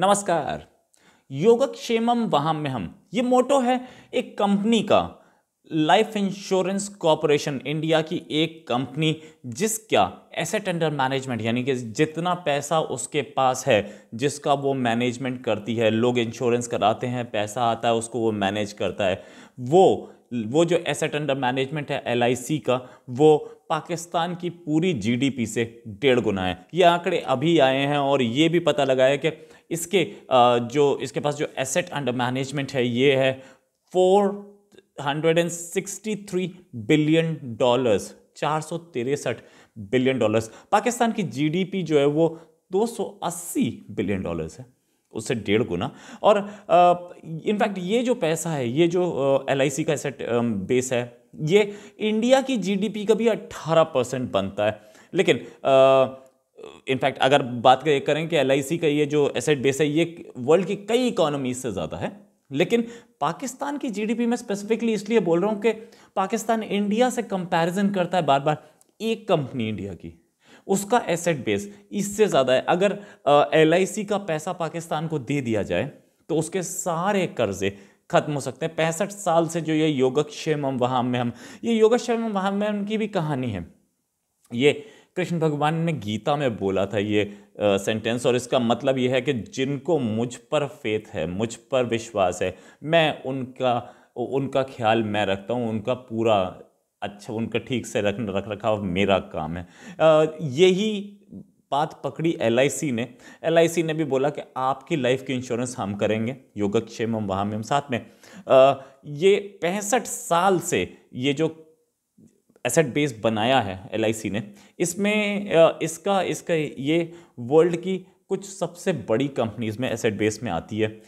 नमस्कार योगक्षेम वहां में हम ये मोटो है एक कंपनी का लाइफ इंश्योरेंस कॉरपोरेशन इंडिया की एक कंपनी जिसका एसेट अंडर मैनेजमेंट यानी कि जितना पैसा उसके पास है जिसका वो मैनेजमेंट करती है लोग इंश्योरेंस कराते हैं पैसा आता है उसको वो मैनेज करता है वो वो जो एसेट अंडर मैनेजमेंट है एल का वो पाकिस्तान की पूरी जीडीपी से डेढ़ गुना है ये आंकड़े अभी आए हैं और ये भी पता लगा है कि इसके जो इसके पास जो एसेट अंडर मैनेजमेंट है ये है four hundred and sixty three billion dollars चार सौ तिरसठ बिलियन डॉलर्स पाकिस्तान की जीडीपी जो है वो 280 बिलियन डॉलर्स है उससे डेढ़ गुना और इनफैक्ट ये जो पैसा है ये जो एल का एसेट बेस है ये इंडिया की जीडीपी का भी 18 परसेंट बनता है लेकिन इनफैक्ट अगर बात करें कि एल का ये जो एसेट बेस है ये वर्ल्ड की कई इकोनॉमीज से ज़्यादा है लेकिन पाकिस्तान की जीडीपी में स्पेसिफिकली इसलिए बोल रहा हूँ कि पाकिस्तान इंडिया से कंपैरिजन करता है बार बार एक कंपनी इंडिया की उसका एसेट बेस इससे ज़्यादा है अगर एल का पैसा पाकिस्तान को दे दिया जाए तो उसके सारे कर्जे खत्म हो सकते हैं पैंसठ साल से जो ये योगक्षेम वहां में हम ये योगक्षेम वहां में उनकी भी कहानी है ये कृष्ण भगवान ने गीता में बोला था ये सेंटेंस और इसका मतलब ये है कि जिनको मुझ पर फेथ है मुझ पर विश्वास है मैं उनका उनका ख्याल मैं रखता हूँ उनका पूरा अच्छा उनका ठीक से रख रख रखाव मेरा काम है यही बात पकड़ी एल ने एल ने भी बोला कि आपकी लाइफ की इंश्योरेंस हम करेंगे योगक्षेम वहाँ में हम साथ में आ, ये पैंसठ साल से ये जो एसेट बेस बनाया है एल ने इसमें इसका इसका ये वर्ल्ड की कुछ सबसे बड़ी कंपनीज़ में एसेट बेस में आती है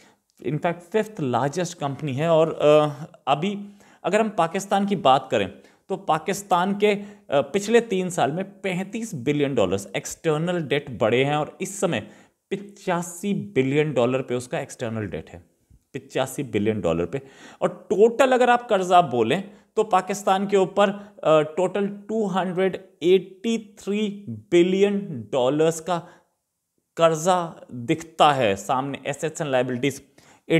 इनफैक्ट फिफ्थ लार्जेस्ट कंपनी है और अभी अगर हम पाकिस्तान की बात करें तो पाकिस्तान के पिछले तीन साल में 35 बिलियन डॉलर्स एक्सटर्नल डेट बढ़े हैं और इस समय पिचासी बिलियन डॉलर पे उसका एक्सटर्नल डेट है पिचासी बिलियन डॉलर पे और टोटल अगर आप कर्जा बोलें तो पाकिस्तान के ऊपर टोटल 283 बिलियन डॉलर्स का कर्जा दिखता है सामने एसेट्स एंड लाइबिलिटीज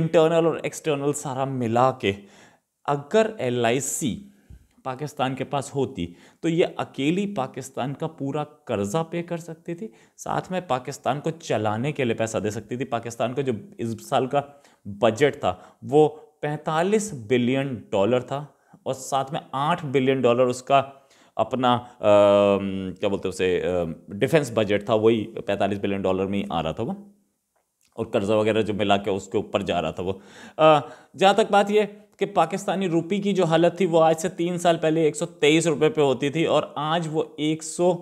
इंटरनल और एक्सटर्नल सारा मिला के अगर एल पाकिस्तान के पास होती तो ये अकेली पाकिस्तान का पूरा कर्जा पे कर सकती थी साथ में पाकिस्तान को चलाने के लिए पैसा दे सकती थी पाकिस्तान को जो इस साल का बजट था वो 45 बिलियन डॉलर था और साथ में 8 बिलियन डॉलर उसका अपना आ, क्या बोलते हैं उसे डिफेंस बजट था वही 45 बिलियन डॉलर में ही आ रहा था वो और कर्ज़ा वगैरह जो मिला के उसके ऊपर जा रहा था वो जहाँ तक बात ये कि पाकिस्तानी रुपी की जो हालत थी वो आज से तीन साल पहले एक सौ रुपये पे होती थी और आज वो एक सौ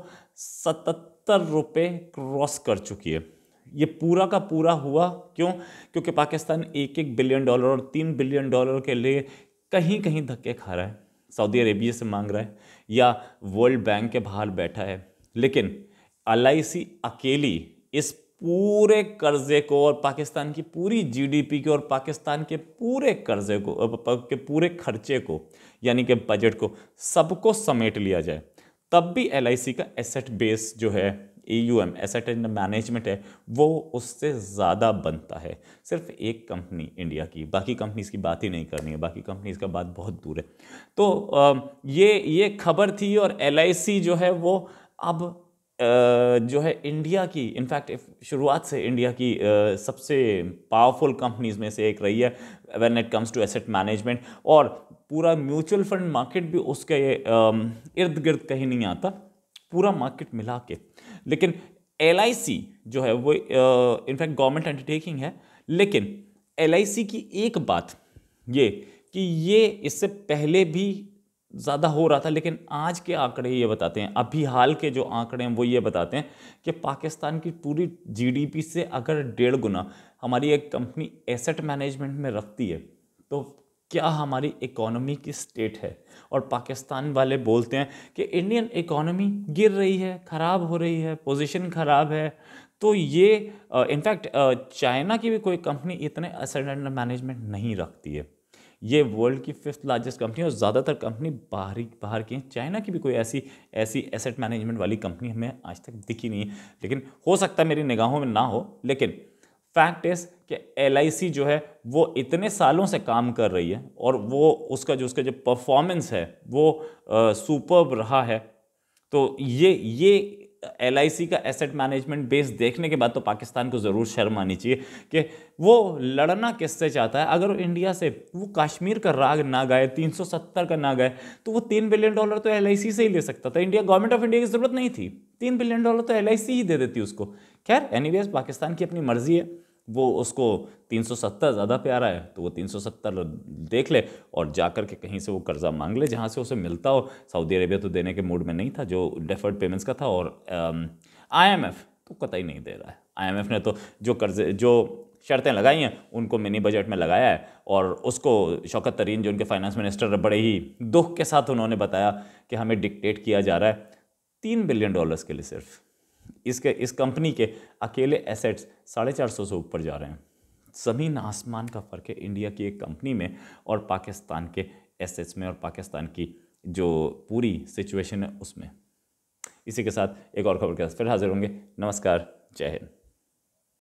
रुपये क्रॉस कर चुकी है ये पूरा का पूरा हुआ क्यों क्योंकि पाकिस्तान एक एक बिलियन डॉलर और तीन बिलियन डॉलर के लिए कहीं कहीं धक्के खा रहा है सऊदी अरेबिया से मांग रहा है या वर्ल्ड बैंक के बाहर बैठा है लेकिन एल अकेली इस पूरे कर्जे को और पाकिस्तान की पूरी जीडीपी के और पाकिस्तान के पूरे कर्जे को के पूरे खर्चे को यानी कि बजट को सबको समेट लिया जाए तब भी एल का एसेट बेस जो है ए एसेट एंड मैनेजमेंट है वो उससे ज़्यादा बनता है सिर्फ एक कंपनी इंडिया की बाकी कंपनीज की बात ही नहीं करनी है बाकी कंपनीज का बात बहुत दूर है तो ये ये खबर थी और एल जो है वो अब जो है इंडिया की इनफैक्ट शुरुआत से इंडिया की सबसे पावरफुल कंपनीज में से एक रही है when it comes to asset management और पूरा म्यूचुअल फंड मार्केट भी उसके इर्द गिर्द कहीं नहीं आता पूरा मार्केट मिला के लेकिन एल जो है वो इनफैक्ट गवर्नमेंट अंडरटेकिंग है लेकिन एल की एक बात ये कि ये इससे पहले भी ज़्यादा हो रहा था लेकिन आज के आंकड़े ये बताते हैं अभी हाल के जो आंकड़े हैं वो ये बताते हैं कि पाकिस्तान की पूरी जीडीपी से अगर डेढ़ गुना हमारी एक कंपनी एसेट मैनेजमेंट में रखती है तो क्या हमारी इकोनॉमी की स्टेट है और पाकिस्तान वाले बोलते हैं कि इंडियन इकोनॉमी गिर रही है ख़राब हो रही है पोजीशन ख़राब है तो ये इनफैक्ट चाइना की भी कोई कंपनी इतने असेट एंड मैनेजमेंट नहीं रखती है ये वर्ल्ड की फिफ्थ लार्जेस्ट कंपनी है और ज़्यादातर कंपनी बाहरी बाहर की हैं चाइना की भी कोई ऐसी ऐसी एसेट मैनेजमेंट वाली कंपनी हमें आज तक दिखी नहीं है लेकिन हो सकता है मेरी निगाहों में ना हो लेकिन फैक्ट इज कि एल जो है वो इतने सालों से काम कर रही है और वो उसका जो उसका जो परफॉर्मेंस है वो सुपर्ब रहा है तो ये ये एल का एसेट मैनेजमेंट बेस देखने के बाद तो पाकिस्तान को ज़रूर शर्म आनी चाहिए कि वो लड़ना किससे चाहता है अगर इंडिया से वो कश्मीर का राग ना गाए 370 का ना गाए तो वो तीन बिलियन डॉलर तो एल से ही ले सकता था इंडिया गवर्नमेंट ऑफ इंडिया की ज़रूरत नहीं थी तीन बिलियन डॉलर तो एल ही दे देती उसको खैर एनी पाकिस्तान की अपनी मर्ज़ी है वो उसको 370 ज़्यादा प्यारा है तो वो 370 देख ले और जा कर के कहीं से वो कर्ज़ा मांग ले जहाँ से उसे मिलता हो सऊदी अरेबिया तो देने के मूड में नहीं था जो डेफर्ड पेमेंट्स का था और आईएमएफ तो कतई नहीं दे रहा है आईएमएफ ने तो जो कर्जे जो शर्तें लगाई हैं उनको मिनी बजट में लगाया है और उसको शौकत तरीन जो उनके फाइनेंस मिनिस्टर बड़े ही दुख के साथ उन्होंने बताया कि हमें डिक्टेट किया जा रहा है तीन बिलियन डॉलर्स के लिए सिर्फ इसके इस कंपनी के अकेले एसेट्स साढ़े चार सौ से ऊपर जा रहे हैं ज़मीन आसमान का फ़र्क है इंडिया की एक कंपनी में और पाकिस्तान के एसेट्स में और पाकिस्तान की जो पूरी सिचुएशन है उसमें इसी के साथ एक और खबर के साथ फिर हाजिर होंगे नमस्कार जय हिंद